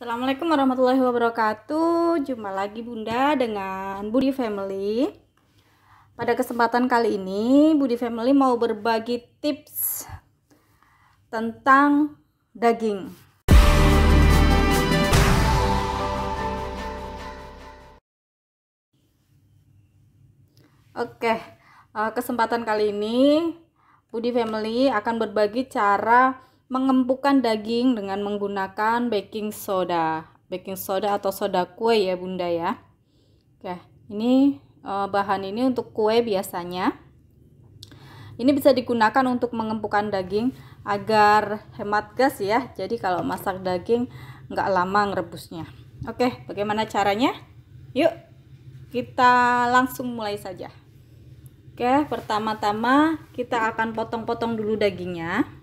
Assalamualaikum warahmatullahi wabarakatuh Jumpa lagi bunda dengan Budi Family Pada kesempatan kali ini Budi Family mau berbagi tips Tentang daging Oke eh, kesempatan kali ini Budi Family akan berbagi cara Mengempukkan daging dengan menggunakan baking soda baking soda atau soda kue ya bunda ya oke ini eh, bahan ini untuk kue biasanya ini bisa digunakan untuk mengempukkan daging agar hemat gas ya jadi kalau masak daging nggak lama ngerebusnya oke bagaimana caranya yuk kita langsung mulai saja oke pertama-tama kita akan potong-potong dulu dagingnya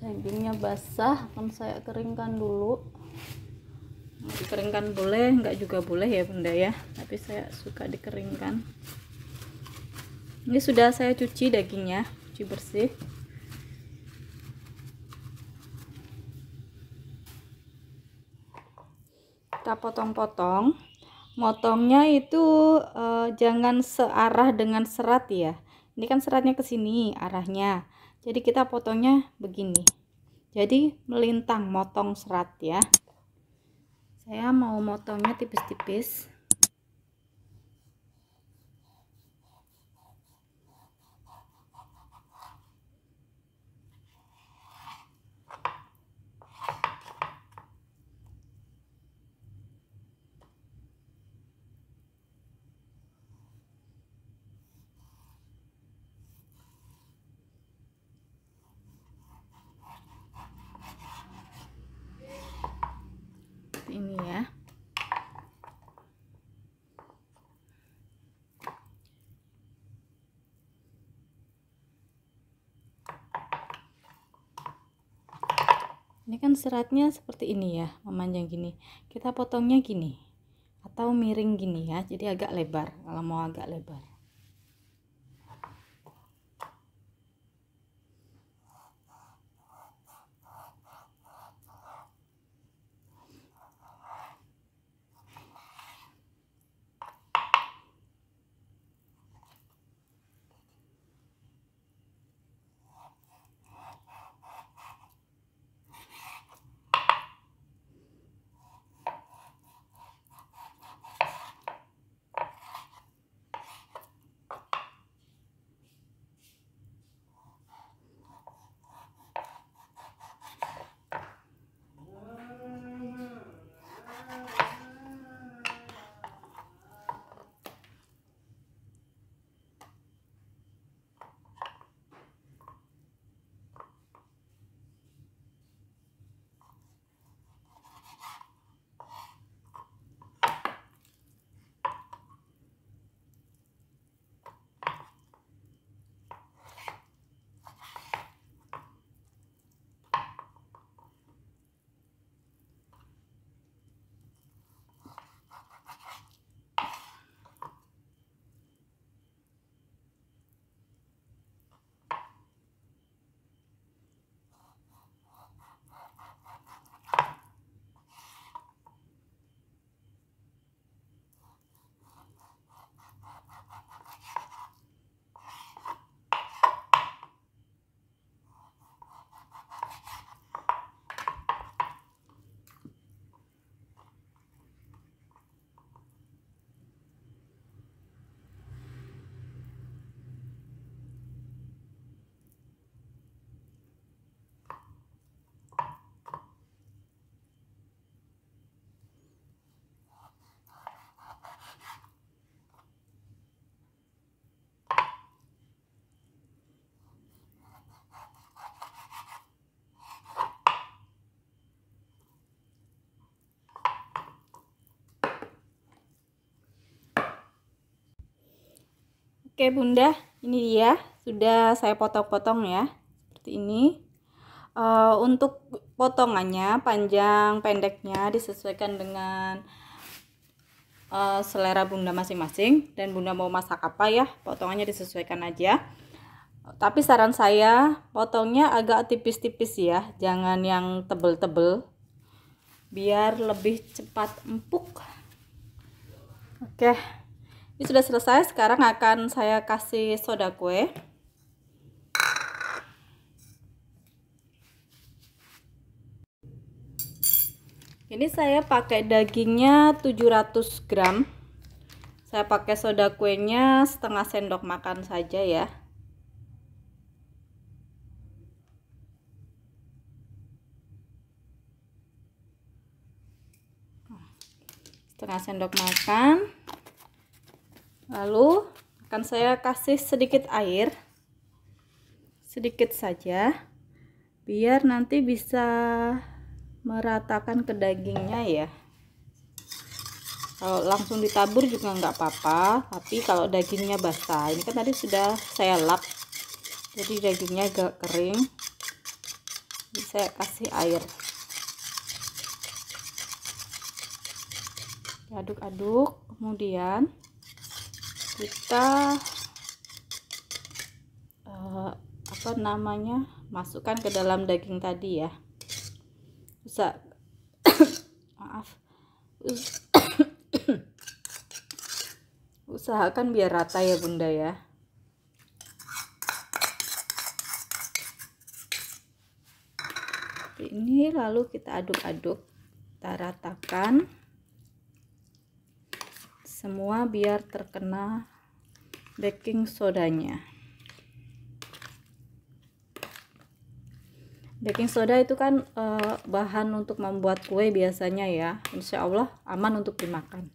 dagingnya basah akan saya keringkan dulu nah, dikeringkan boleh enggak juga boleh ya bunda ya tapi saya suka dikeringkan ini sudah saya cuci dagingnya cuci bersih kita potong-potong motongnya itu eh, jangan searah dengan serat ya ini kan seratnya ke sini arahnya jadi kita potongnya begini jadi melintang motong serat ya saya mau motongnya tipis-tipis ini kan seratnya seperti ini ya memanjang gini kita potongnya gini atau miring gini ya jadi agak lebar kalau mau agak lebar Oke bunda, ini dia sudah saya potong-potong ya seperti ini. Uh, untuk potongannya panjang pendeknya disesuaikan dengan uh, selera bunda masing-masing dan bunda mau masak apa ya potongannya disesuaikan aja. Tapi saran saya potongnya agak tipis-tipis ya, jangan yang tebel-tebel biar lebih cepat empuk. Oke ini sudah selesai sekarang akan saya kasih soda kue ini saya pakai dagingnya 700 gram saya pakai soda kuenya setengah sendok makan saja ya setengah sendok makan lalu akan saya kasih sedikit air sedikit saja biar nanti bisa meratakan ke dagingnya ya kalau langsung ditabur juga nggak apa-apa tapi kalau dagingnya basah ini kan tadi sudah saya lap jadi dagingnya agak kering jadi saya kasih air aduk-aduk kemudian kita uh, apa namanya masukkan ke dalam daging tadi ya bisa maaf usahakan biar rata ya bunda ya ini lalu kita aduk-aduk kita ratakan semua biar terkena baking sodanya baking soda itu kan e, bahan untuk membuat kue biasanya ya Insya Allah aman untuk dimakan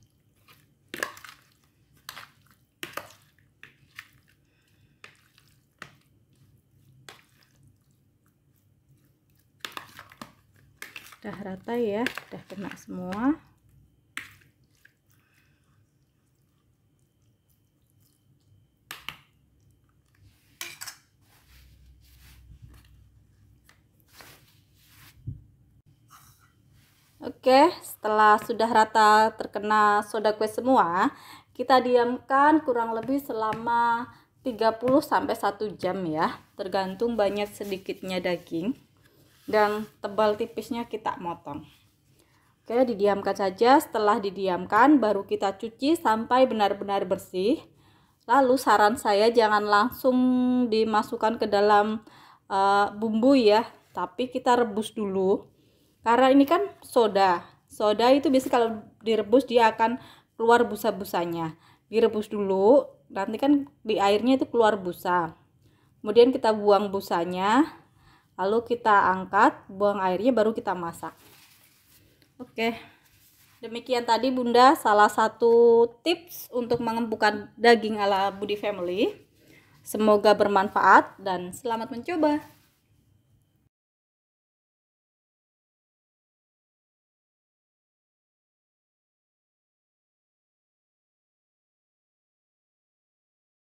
udah rata ya udah kena semua Oke, setelah sudah rata terkena soda kue semua, kita diamkan kurang lebih selama 30 sampai 1 jam ya, tergantung banyak sedikitnya daging dan tebal tipisnya kita motong. Oke, didiamkan saja. Setelah didiamkan baru kita cuci sampai benar-benar bersih. Lalu saran saya jangan langsung dimasukkan ke dalam uh, bumbu ya, tapi kita rebus dulu karena ini kan soda. Soda itu biasa kalau direbus dia akan keluar busa-busanya. Direbus dulu, nanti kan di airnya itu keluar busa. Kemudian kita buang busanya, lalu kita angkat, buang airnya baru kita masak. Oke. Demikian tadi Bunda salah satu tips untuk mengembukan daging ala Budi Family. Semoga bermanfaat dan selamat mencoba.